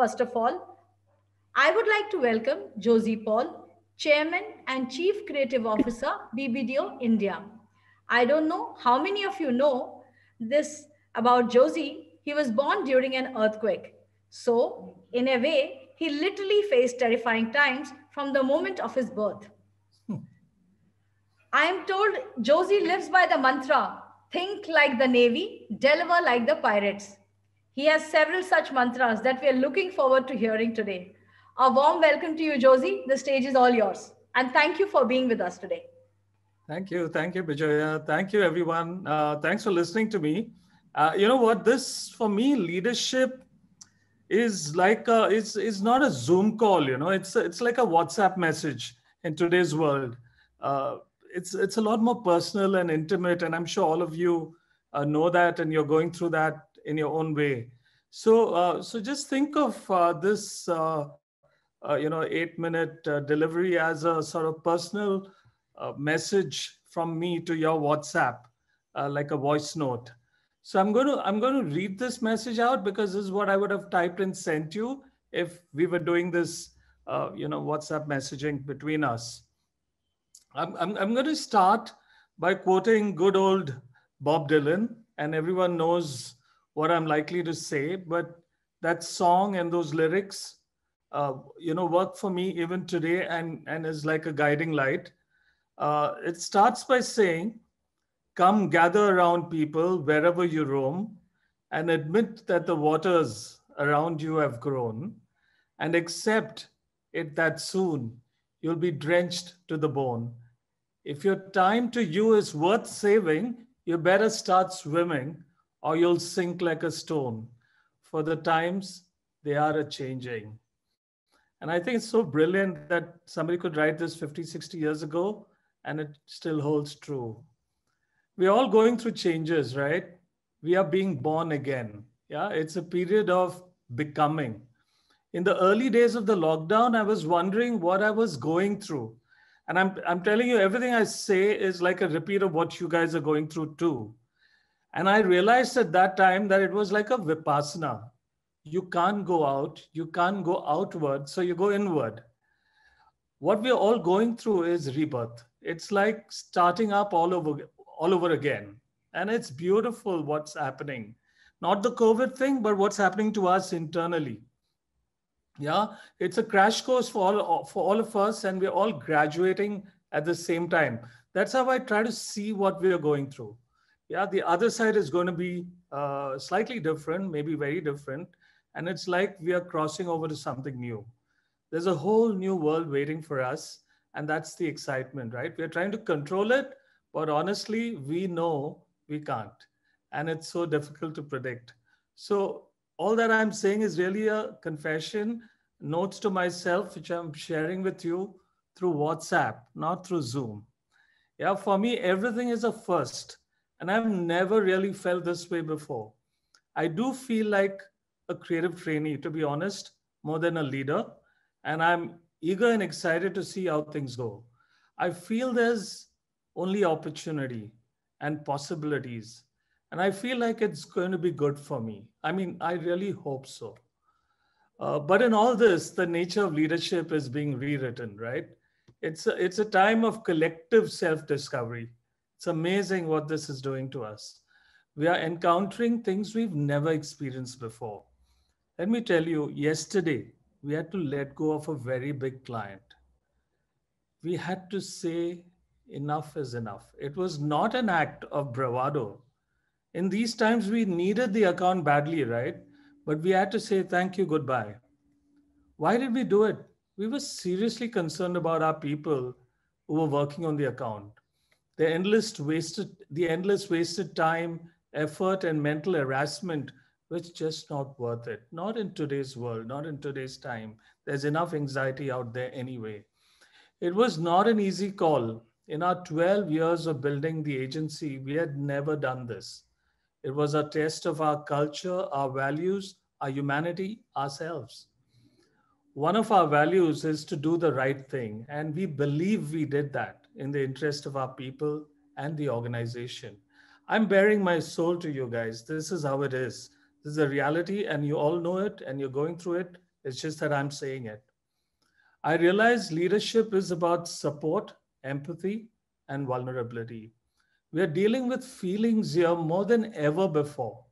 First of all, I would like to welcome Josie Paul, Chairman and Chief Creative Officer, BBDO India. I don't know how many of you know this about Josie. He was born during an earthquake. So, in a way, he literally faced terrifying times from the moment of his birth. Hmm. I am told Josie lives by the mantra think like the Navy, deliver like the pirates. He has several such mantras that we are looking forward to hearing today. A warm welcome to you, Josie. The stage is all yours. And thank you for being with us today. Thank you. Thank you, Bijoya. Thank you, everyone. Uh, thanks for listening to me. Uh, you know what? This, for me, leadership is like a, it's, it's not a Zoom call, you know, it's, it's like a WhatsApp message in today's world. Uh, it's, it's a lot more personal and intimate. And I'm sure all of you uh, know that and you're going through that in your own way. So, uh, so just think of uh, this, uh, uh you know, eight-minute uh, delivery as a sort of personal uh, message from me to your WhatsApp, like a voice note. So I'm going to I'm going to read this message out because this is what I would have typed and sent you if we were doing this, you know, WhatsApp messaging between us. I'm, I'm, I'm going to start by quoting good old Bob Dylan, and everyone knows what I'm likely to say, but that song and those lyrics, uh, you know, work for me even today and, and is like a guiding light. Uh, it starts by saying, Come gather around people wherever you roam and admit that the waters around you have grown and accept it that soon you'll be drenched to the bone. If your time to you is worth saving, you better start swimming or you'll sink like a stone, for the times they are a changing. And I think it's so brilliant that somebody could write this 50, 60 years ago and it still holds true. We're all going through changes, right? We are being born again. Yeah, it's a period of becoming. In the early days of the lockdown, I was wondering what I was going through. And I'm, I'm telling you, everything I say is like a repeat of what you guys are going through too. And I realized at that time that it was like a vipassana. You can't go out, you can't go outward, so you go inward. What we're all going through is rebirth. It's like starting up all over all over again. And it's beautiful what's happening. Not the COVID thing, but what's happening to us internally. Yeah, it's a crash course for all for all of us, and we're all graduating at the same time. That's how I try to see what we are going through yeah the other side is going to be uh, slightly different maybe very different and it's like we are crossing over to something new there's a whole new world waiting for us and that's the excitement right we're trying to control it but honestly we know we can't and it's so difficult to predict so all that i'm saying is really a confession notes to myself which i'm sharing with you through whatsapp not through zoom yeah for me everything is a first and I've never really felt this way before. I do feel like a creative trainee, to be honest, more than a leader. And I'm eager and excited to see how things go. I feel there's only opportunity and possibilities. And I feel like it's going to be good for me. I mean, I really hope so. Uh, but in all this, the nature of leadership is being rewritten, right? It's a, it's a time of collective self discovery it's amazing what this is doing to us. We are encountering things we've never experienced before. Let me tell you, yesterday we had to let go of a very big client. We had to say, enough is enough. It was not an act of bravado. In these times, we needed the account badly, right? But we had to say thank you, goodbye. Why did we do it? We were seriously concerned about our people who were working on the account the endless wasted, the endless wasted time, effort, and mental harassment was just not worth it. Not in today's world, not in today's time. There's enough anxiety out there anyway. It was not an easy call. In our 12 years of building the agency, we had never done this. It was a test of our culture, our values, our humanity, ourselves. One of our values is to do the right thing, and we believe we did that in the interest of our people and the organization. I'm bearing my soul to you guys. This is how it is. This is the reality, and you all know it, and you're going through it. It's just that I'm saying it. I realize leadership is about support, empathy, and vulnerability. We are dealing with feelings here more than ever before.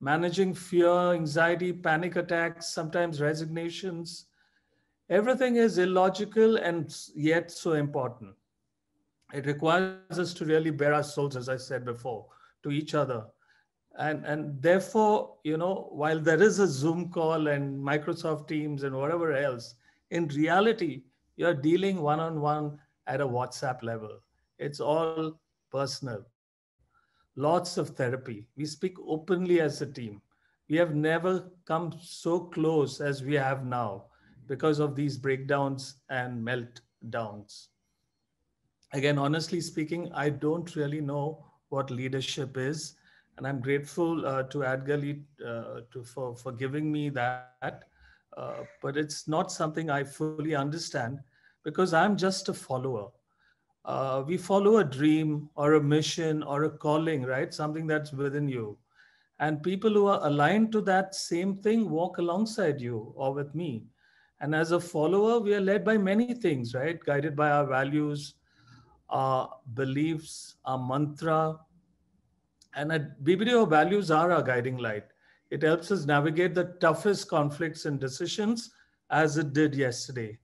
Managing fear, anxiety, panic attacks, sometimes resignations. Everything is illogical and yet so important it requires us to really bear our souls, as I said before, to each other. And, and therefore, you know, while there is a Zoom call and Microsoft Teams and whatever else, in reality, you're dealing one on one at a WhatsApp level. It's all personal. Lots of therapy. We speak openly as a team. We have never come so close as we have now because of these breakdowns and meltdowns again, honestly speaking, I don't really know what leadership is. And I'm grateful uh, to Adgali uh, to, for, for giving me that. Uh, but it's not something I fully understand because I'm just a follower. Uh, we follow a dream or a mission or a calling, right? Something that's within you. And people who are aligned to that same thing walk alongside you or with me. And as a follower, we are led by many things, right? Guided by our values, our beliefs, our mantra, and at BBDO values are our guiding light. It helps us navigate the toughest conflicts and decisions as it did yesterday.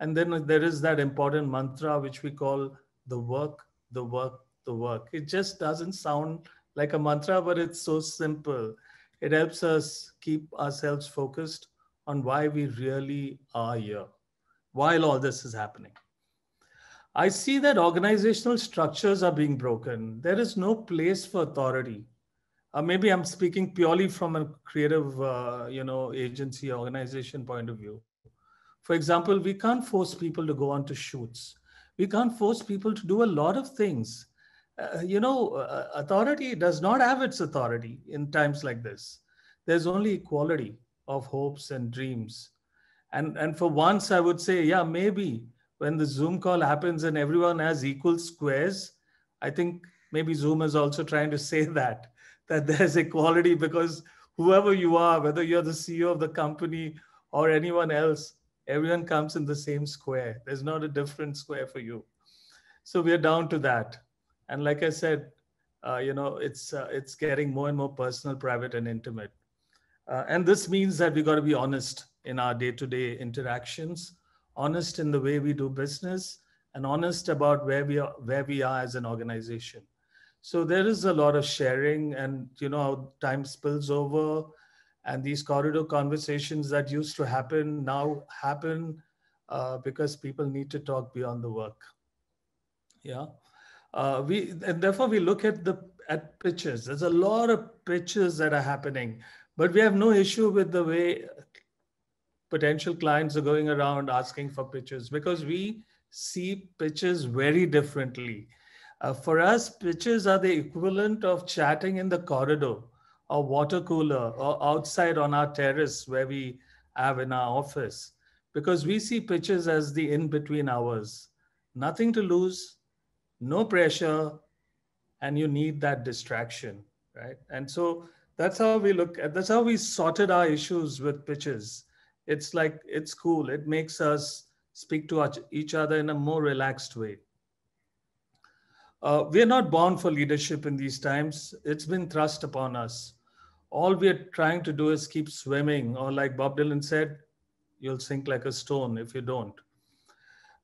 And then there is that important mantra which we call the work, the work, the work. It just doesn't sound like a mantra, but it's so simple. It helps us keep ourselves focused on why we really are here while all this is happening. I see that organizational structures are being broken. There is no place for authority. Uh, maybe I'm speaking purely from a creative, uh, you know, agency organization point of view. For example, we can't force people to go on to shoots. We can't force people to do a lot of things. Uh, you know, uh, uh, authority does not have its authority in times like this. There's only equality of hopes and dreams. And, and for once, I would say, yeah, maybe when the Zoom call happens and everyone has equal squares, I think maybe Zoom is also trying to say that, that there's equality because whoever you are, whether you're the CEO of the company or anyone else, everyone comes in the same square. There's not a different square for you. So we're down to that. And like I said, uh, you know, it's uh, it's getting more and more personal, private, and intimate. Uh, and this means that we got to be honest in our day-to-day -day interactions honest in the way we do business, and honest about where we are, where we are as an organization. So there is a lot of sharing, and you know, time spills over, and these corridor conversations that used to happen now happen uh, because people need to talk beyond the work. Yeah. Uh, we and therefore we look at the at pitches. There's a lot of pitches that are happening, but we have no issue with the way potential clients are going around asking for pitches because we see pitches very differently. Uh, for us, pitches are the equivalent of chatting in the corridor or water cooler or outside on our terrace where we have in our office because we see pitches as the in between hours. Nothing to lose, no pressure, and you need that distraction, right? And so that's how we look at that's how we sorted our issues with pitches it's like it's cool it makes us speak to each other in a more relaxed way uh, we're not born for leadership in these times it's been thrust upon us all we're trying to do is keep swimming or like bob dylan said you'll sink like a stone if you don't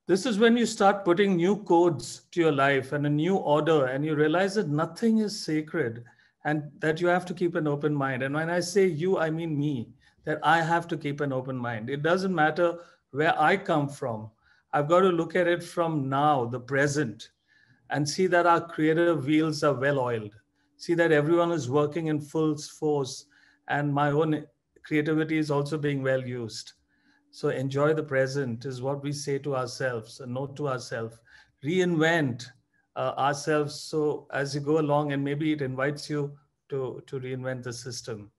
this is when you start putting new codes to your life and a new order and you realize that nothing is sacred and that you have to keep an open mind and when i say you i mean me that I have to keep an open mind. It doesn't matter where I come from. I've got to look at it from now, the present, and see that our creative wheels are well oiled. See that everyone is working in full force, and my own creativity is also being well used. So enjoy the present is what we say to ourselves, a note to ourselves. Reinvent uh, ourselves so as you go along, and maybe it invites you to to reinvent the system.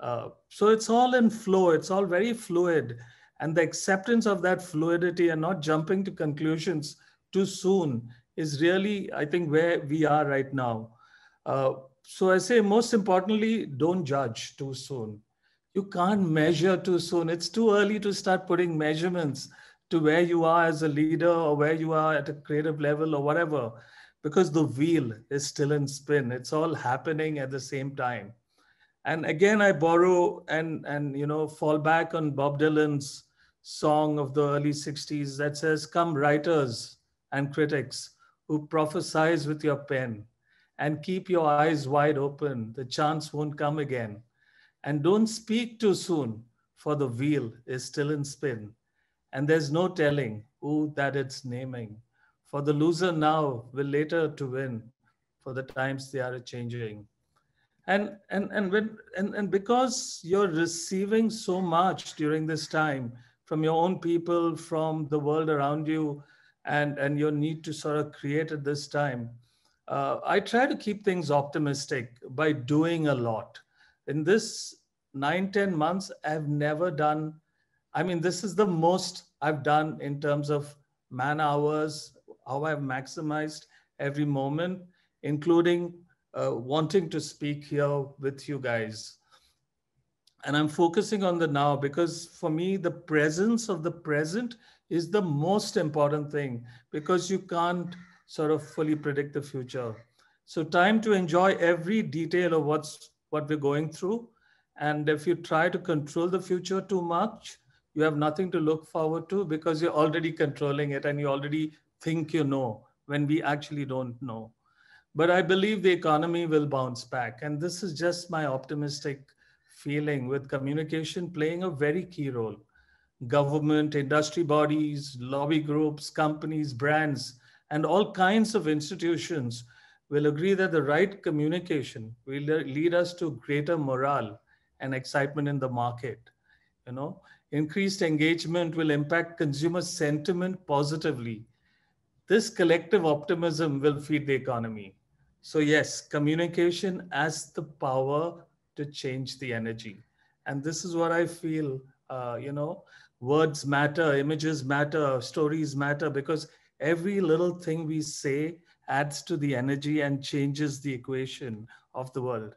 Uh, so it's all in flow, it's all very fluid. And the acceptance of that fluidity and not jumping to conclusions too soon is really, I think, where we are right now. Uh, so I say, most importantly, don't judge too soon. You can't measure too soon. It's too early to start putting measurements to where you are as a leader or where you are at a creative level or whatever, because the wheel is still in spin. It's all happening at the same time and again i borrow and and you know fall back on bob dylan's song of the early 60s that says come writers and critics who prophesize with your pen and keep your eyes wide open the chance won't come again and don't speak too soon for the wheel is still in spin and there's no telling who that it's naming for the loser now will later to win for the times they are changing and and and when and, and because you're receiving so much during this time from your own people from the world around you and and your need to sort of create at this time uh, i try to keep things optimistic by doing a lot in this nine ten months i've never done i mean this is the most i've done in terms of man hours how i've maximized every moment including uh, wanting to speak here with you guys. And I'm focusing on the now because for me, the presence of the present is the most important thing because you can't sort of fully predict the future. So time to enjoy every detail of what's what we're going through. And if you try to control the future too much, you have nothing to look forward to because you're already controlling it and you already think you know when we actually don't know. But I believe the economy will bounce back. And this is just my optimistic feeling with communication playing a very key role. Government, industry bodies, lobby groups, companies, brands, and all kinds of institutions will agree that the right communication will lead us to greater morale and excitement in the market. You know, increased engagement will impact consumer sentiment positively. This collective optimism will feed the economy. So, yes, communication as the power to change the energy. And this is what I feel, uh, you know, words matter, images matter, stories matter, because every little thing we say adds to the energy and changes the equation of the world.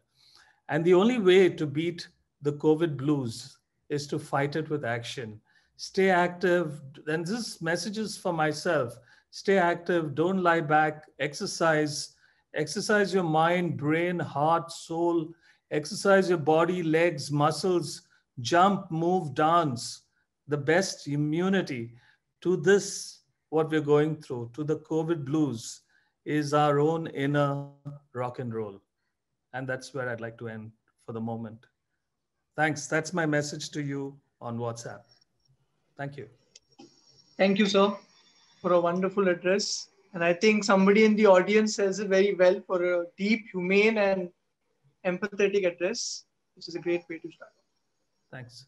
And the only way to beat the COVID blues is to fight it with action. Stay active. And this message is for myself. Stay active. Don't lie back. Exercise Exercise your mind, brain, heart, soul. Exercise your body, legs, muscles. Jump, move, dance. The best immunity to this, what we're going through, to the COVID blues, is our own inner rock and roll. And that's where I'd like to end for the moment. Thanks. That's my message to you on WhatsApp. Thank you. Thank you, sir, for a wonderful address. And I think somebody in the audience says it very well for a deep, humane, and empathetic address, which is a great way to start. Thanks.